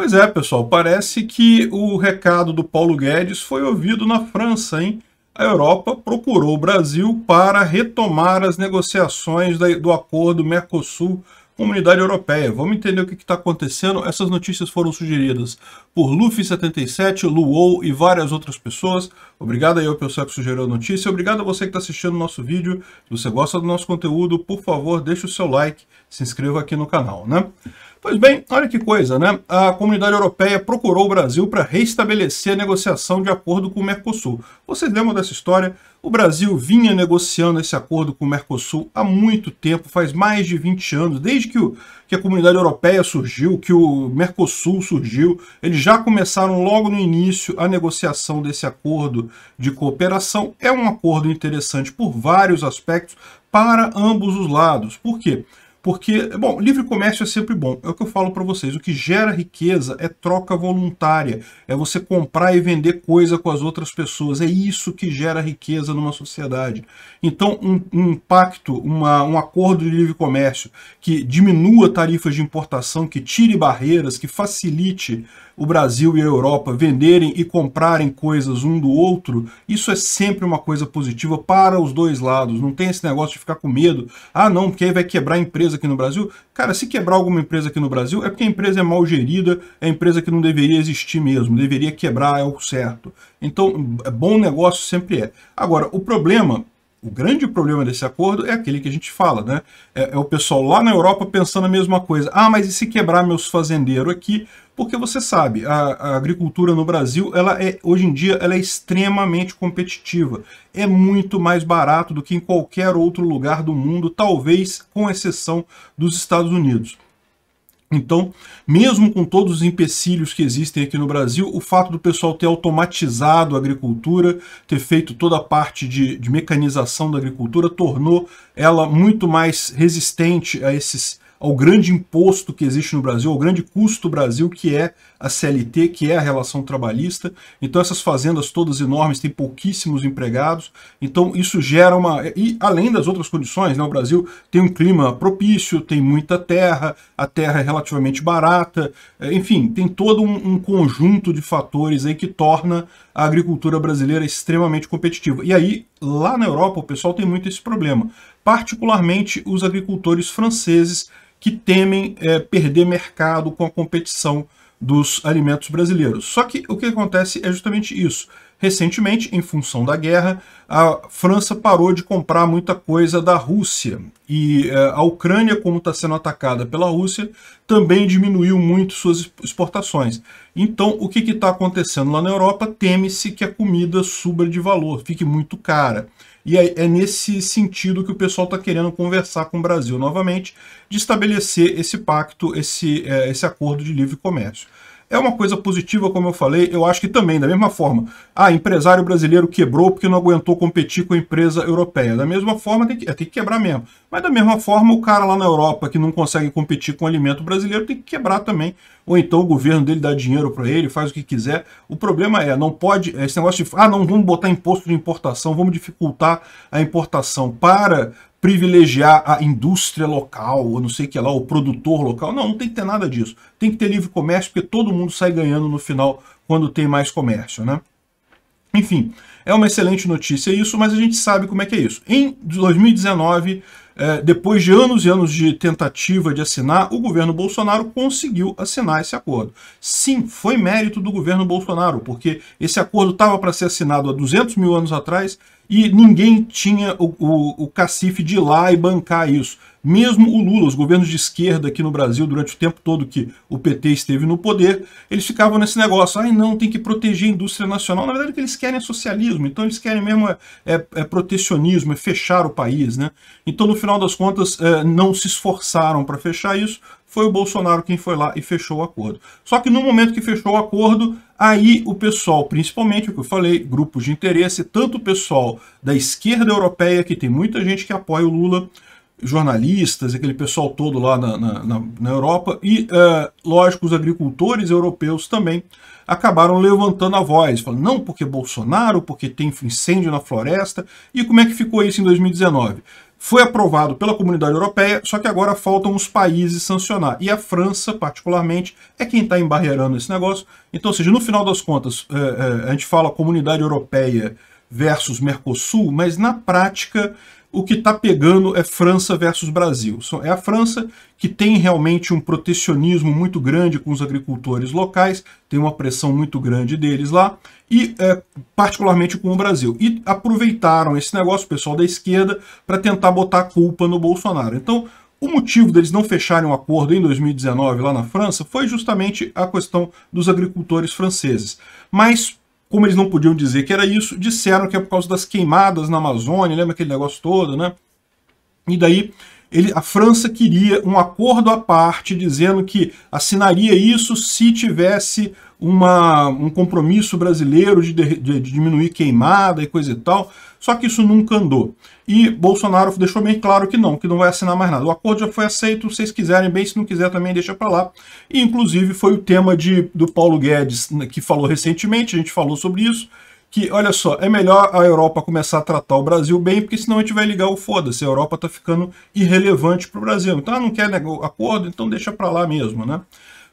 Pois é, pessoal, parece que o recado do Paulo Guedes foi ouvido na França, hein? A Europa procurou o Brasil para retomar as negociações do acordo Mercosul Comunidade Europeia. Vamos entender o que está acontecendo. Essas notícias foram sugeridas por Luffy77, Luou e várias outras pessoas. Obrigado aí ao pessoal que sugeriu a notícia. Obrigado a você que está assistindo o nosso vídeo. Se você gosta do nosso conteúdo, por favor, deixe o seu like, se inscreva aqui no canal, né? Pois bem, olha que coisa, né? A comunidade europeia procurou o Brasil para restabelecer a negociação de acordo com o Mercosul. Vocês lembram dessa história? O Brasil vinha negociando esse acordo com o Mercosul há muito tempo, faz mais de 20 anos, desde que, o, que a comunidade europeia surgiu, que o Mercosul surgiu. Eles já começaram logo no início a negociação desse acordo de cooperação. É um acordo interessante por vários aspectos para ambos os lados. Por quê? Porque, bom, livre comércio é sempre bom. É o que eu falo para vocês. O que gera riqueza é troca voluntária. É você comprar e vender coisa com as outras pessoas. É isso que gera riqueza numa sociedade. Então, um, um pacto, uma, um acordo de livre comércio que diminua tarifas de importação, que tire barreiras, que facilite o Brasil e a Europa venderem e comprarem coisas um do outro, isso é sempre uma coisa positiva para os dois lados. Não tem esse negócio de ficar com medo. Ah, não, porque aí vai quebrar a empresa aqui no Brasil. Cara, se quebrar alguma empresa aqui no Brasil, é porque a empresa é mal gerida, é empresa que não deveria existir mesmo, deveria quebrar, é o certo. Então, é bom negócio sempre é. Agora, o problema o grande problema desse acordo é aquele que a gente fala, né? É, é, o pessoal lá na Europa pensando a mesma coisa. Ah, mas e se quebrar meus fazendeiros aqui? Porque você sabe, a, a, agricultura no Brasil, ela é hoje em dia, ela é extremamente competitiva. É muito mais barato do que em qualquer outro lugar do mundo, talvez com exceção dos Estados Unidos. Então, mesmo com todos os empecilhos que existem aqui no Brasil, o fato do pessoal ter automatizado a agricultura, ter feito toda a parte de, de mecanização da agricultura, tornou ela muito mais resistente a esses ao grande imposto que existe no Brasil, ao grande custo do Brasil, que é a CLT, que é a relação trabalhista. Então essas fazendas todas enormes têm pouquíssimos empregados. Então isso gera uma... E além das outras condições, né, o Brasil tem um clima propício, tem muita terra, a terra é relativamente barata, é, enfim, tem todo um, um conjunto de fatores aí que torna a agricultura brasileira extremamente competitiva. E aí, lá na Europa, o pessoal tem muito esse problema. Particularmente os agricultores franceses que temem é, perder mercado com a competição dos alimentos brasileiros. Só que o que acontece é justamente isso. Recentemente, em função da guerra, a França parou de comprar muita coisa da Rússia e eh, a Ucrânia, como está sendo atacada pela Rússia, também diminuiu muito suas exportações. Então, o que está acontecendo lá na Europa? Teme-se que a comida suba de valor, fique muito cara. E é, nesse sentido que o pessoal está querendo conversar com o Brasil novamente, de estabelecer esse pacto, esse, eh, esse acordo de livre comércio. É uma coisa positiva, como eu falei, eu acho que também, da mesma forma, ah, empresário brasileiro quebrou porque não aguentou competir com a empresa europeia. Da mesma forma, tem que, é, tem que quebrar mesmo. Mas mas da mesma forma, o cara lá na Europa que não consegue competir com o alimento brasileiro tem que quebrar também. Ou então o governo dele dá dinheiro para ele, faz o que quiser. O problema é, não pode, é esse negócio de, ah, não, vamos botar imposto de importação, vamos dificultar a importação para privilegiar a indústria local, ou não sei o que lá, o produtor local. Não, não tem que ter nada disso. Tem que ter livre comércio, porque todo mundo sai ganhando no final quando tem mais comércio, né? Enfim, é uma excelente notícia isso, mas a gente sabe como é que é isso. Em 2019, é, depois de anos e anos de tentativa de assinar, o governo Bolsonaro conseguiu assinar esse acordo. Sim, foi mérito do governo Bolsonaro, porque esse acordo estava para ser assinado há 200 mil anos atrás, e ninguém tinha o, o, o cacife de ir lá e bancar isso. Mesmo o Lula, os governos de esquerda aqui no Brasil, durante o tempo todo que o PT esteve no poder, eles ficavam nesse negócio, ai ah, não, tem que proteger a indústria nacional. Na verdade, o que eles querem é socialismo, então eles querem mesmo é, é, é protecionismo, é fechar o país. né? Então, no final das contas, é, não se esforçaram para fechar isso, foi o Bolsonaro quem foi lá e fechou o acordo. Só que no momento que fechou o acordo, aí o pessoal, principalmente o que eu falei, grupos de interesse, tanto o pessoal da esquerda europeia, que tem muita gente que apoia o Lula, jornalistas, aquele pessoal todo lá na, na, na Europa, e, uh, lógico, os agricultores europeus também acabaram levantando a voz, falando, não, porque Bolsonaro, porque tem incêndio na floresta, e como é que ficou isso em 2019? Foi aprovado pela comunidade europeia, só que agora faltam os países sancionar. E a França, particularmente, é quem está embarreirando esse negócio. Então, ou seja, no final das contas, é, é, a gente fala comunidade europeia versus Mercosul, mas na prática o que está pegando é França versus Brasil. É a França que tem realmente um protecionismo muito grande com os agricultores locais, tem uma pressão muito grande deles lá, e é, particularmente com o Brasil. E aproveitaram esse negócio, o pessoal da esquerda, para tentar botar a culpa no Bolsonaro. Então, o motivo deles não fecharem um acordo em 2019 lá na França foi justamente a questão dos agricultores franceses. Mas como eles não podiam dizer que era isso, disseram que é por causa das queimadas na Amazônia, lembra aquele negócio todo, né? E daí ele, a França queria um acordo à parte, dizendo que assinaria isso se tivesse uma, um compromisso brasileiro de, de, de, diminuir queimada e coisa e tal. Só que isso nunca andou. E Bolsonaro deixou bem claro que não, que não vai assinar mais nada. O acordo já foi aceito, se vocês quiserem bem, se não quiser também deixa para lá. E, inclusive foi o tema de, do Paulo Guedes, né, que falou recentemente, a gente falou sobre isso, que, olha só, é melhor a Europa começar a tratar o Brasil bem, porque senão a gente vai ligar o foda-se, a Europa está ficando irrelevante para o Brasil. Então, ela não quer acordo, então deixa para lá mesmo, né?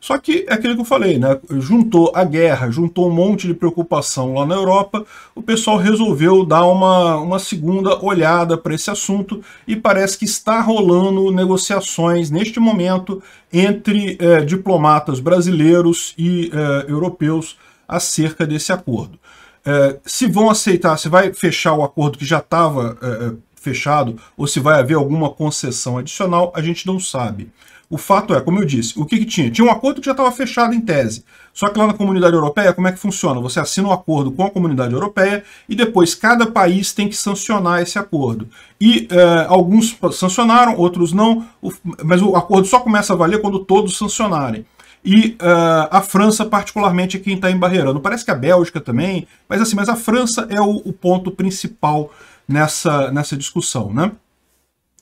Só que é aquilo que eu falei, né? Juntou a guerra, juntou um monte de preocupação lá na Europa, o pessoal resolveu dar uma, uma segunda olhada para esse assunto e parece que está rolando negociações neste momento entre eh, diplomatas brasileiros e eh, europeus acerca desse acordo. É, se vão aceitar, se vai fechar o acordo que já estava é, é, fechado ou se vai haver alguma concessão adicional, a gente não sabe. O fato é, como eu disse, o que, que tinha? Tinha um acordo que já estava fechado em tese. Só que lá na Comunidade Europeia, como é que funciona? Você assina um acordo com a Comunidade Europeia e depois cada país tem que sancionar esse acordo. E é, alguns sancionaram, outros não, mas o acordo só começa a valer quando todos sancionarem e uh, a França, particularmente, é quem está embarreirando. Parece que a Bélgica também, mas assim, mas a França é o, o ponto principal nessa, nessa discussão, né?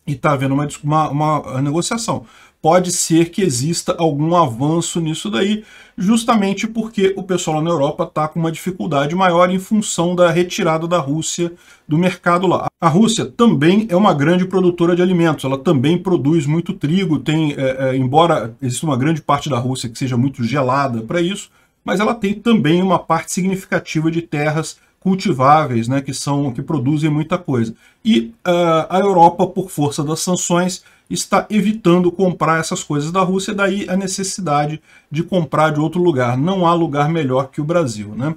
E está havendo uma, uma, uma negociação pode ser que exista algum avanço nisso daí, justamente porque o pessoal na Europa está com uma dificuldade maior em função da retirada da Rússia do mercado lá. A Rússia também é uma grande produtora de alimentos, ela também produz muito trigo, tem, é, é, embora exista uma grande parte da Rússia que seja muito gelada para isso, mas ela tem também uma parte significativa de terras cultiváveis, né, que são que produzem muita coisa. E uh, a Europa, por força das sanções, está evitando comprar essas coisas da Rússia, daí a necessidade de comprar de outro lugar. Não há lugar melhor que o Brasil, né?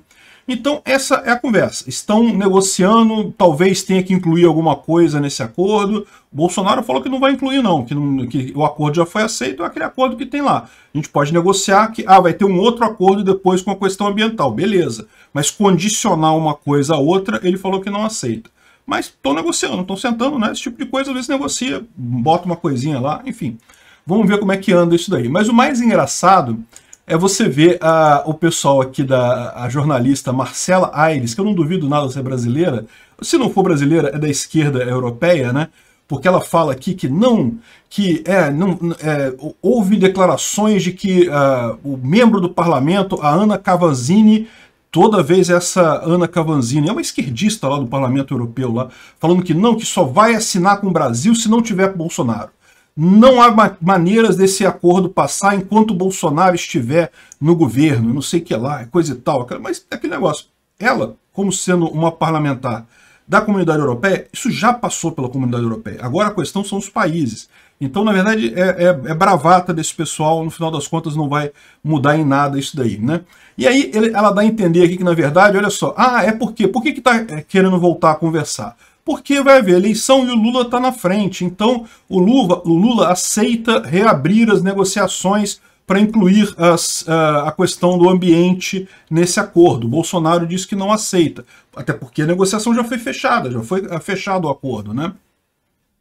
Então, essa é a conversa. Estão negociando, talvez tenha que incluir alguma coisa nesse acordo. O Bolsonaro falou que não vai incluir, não, que, não, que o acordo já foi aceito, é aquele acordo que tem lá. A gente pode negociar que ah, vai ter um outro acordo depois com a questão ambiental, beleza. Mas condicionar uma coisa a outra, ele falou que não aceita. Mas estão negociando, estão sentando, né? Esse tipo de coisa, às vezes negocia, bota uma coisinha lá, enfim. Vamos ver como é que anda isso daí. Mas o mais engraçado é você ver a, ah, o pessoal aqui da a jornalista Marcela Aires, que eu não duvido nada ser brasileira, se não for brasileira, é da esquerda europeia, né? Porque ela fala aqui que não, que é, não, é, houve declarações de que uh, o membro do parlamento, a Ana Cavanzini, toda vez essa Ana Cavanzini, é uma esquerdista lá do Parlamento Europeu, lá, falando que não, que só vai assinar com o Brasil se não tiver Bolsonaro. Não há ma maneiras desse acordo passar enquanto o Bolsonaro estiver no governo, não sei que é lá, é coisa e tal. Mas é aquele negócio. Ela, como sendo uma parlamentar da comunidade europeia, isso já passou pela comunidade europeia. Agora a questão são os países. Então, na verdade, é, é, é, bravata desse pessoal, no final das contas não vai mudar em nada isso daí, né? E aí ele, ela dá a entender aqui que, na verdade, olha só, ah, é por quê? Por que que tá é, querendo voltar a conversar? porque vai haver eleição e o Lula está na frente. Então, o Lula, o Lula aceita reabrir as negociações para incluir as, a, a questão do ambiente nesse acordo. Bolsonaro diz que não aceita, até porque a negociação já foi fechada, já foi eh, fechado o acordo, né?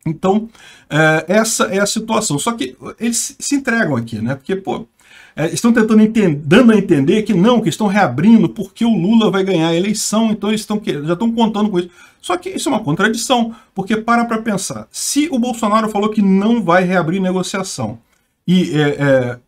Então, eh, essa é a situação. Só que eles se entregam aqui, né? Porque, pô, é, estão tentando entender, dando a entender que não, que estão reabrindo porque o Lula vai ganhar a eleição, então eles estão, já estão contando com isso. Só que isso é uma contradição, porque para para pensar, se o Bolsonaro falou que não vai reabrir negociação e é, é,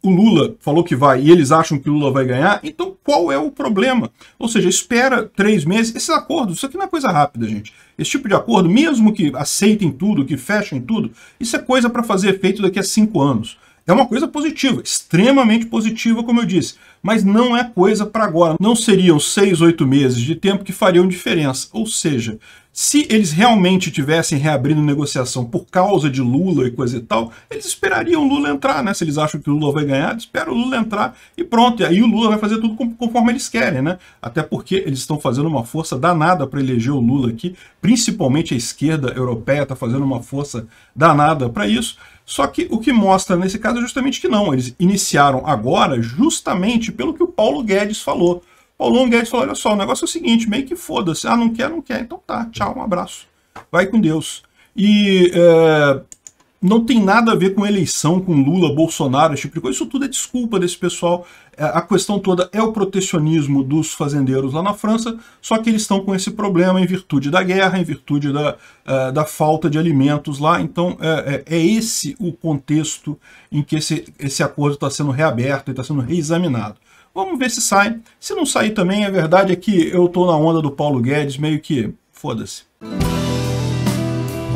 o Lula falou que vai e eles acham que o Lula vai ganhar, então qual é o problema? Ou seja, espera três meses. Esses acordos, isso aqui não é coisa rápida, gente. Esse tipo de acordo, mesmo que aceitem tudo, que fechem tudo, isso é coisa para fazer efeito daqui a cinco anos. É uma coisa positiva, extremamente positiva, como eu disse, mas não é coisa para agora. Não seriam seis, oito meses de tempo que fariam diferença. Ou seja, se eles realmente tivessem reabrindo negociação por causa de Lula e coisa e tal, eles esperariam o Lula entrar, né? Se eles acham que o Lula vai ganhar, espera o Lula entrar e pronto. E aí o Lula vai fazer tudo conforme eles querem, né? Até porque eles estão fazendo uma força danada para eleger o Lula aqui, principalmente a esquerda europeia está fazendo uma força danada para isso. Só que o que mostra nesse caso é justamente que não. Eles iniciaram agora justamente pelo que o Paulo Guedes falou. Paulo Guedes falou, olha só, o negócio é o seguinte, meio que foda-se. Ah, não quer, não quer. Então tá, tchau, um abraço. Vai com Deus. E é, não tem nada a ver com eleição, com Lula, Bolsonaro, esse tipo de coisa. Isso tudo é desculpa desse pessoal. É, a questão toda é o protecionismo dos fazendeiros lá na França, só que eles estão com esse problema em virtude da guerra, em virtude da, é, da falta de alimentos lá. Então é, é, é esse o contexto em que esse, esse acordo está sendo reaberto e está sendo reexaminado. Vamos ver se sai. Se não sair também, a verdade é que eu estou na onda do Paulo Guedes, meio que foda-se.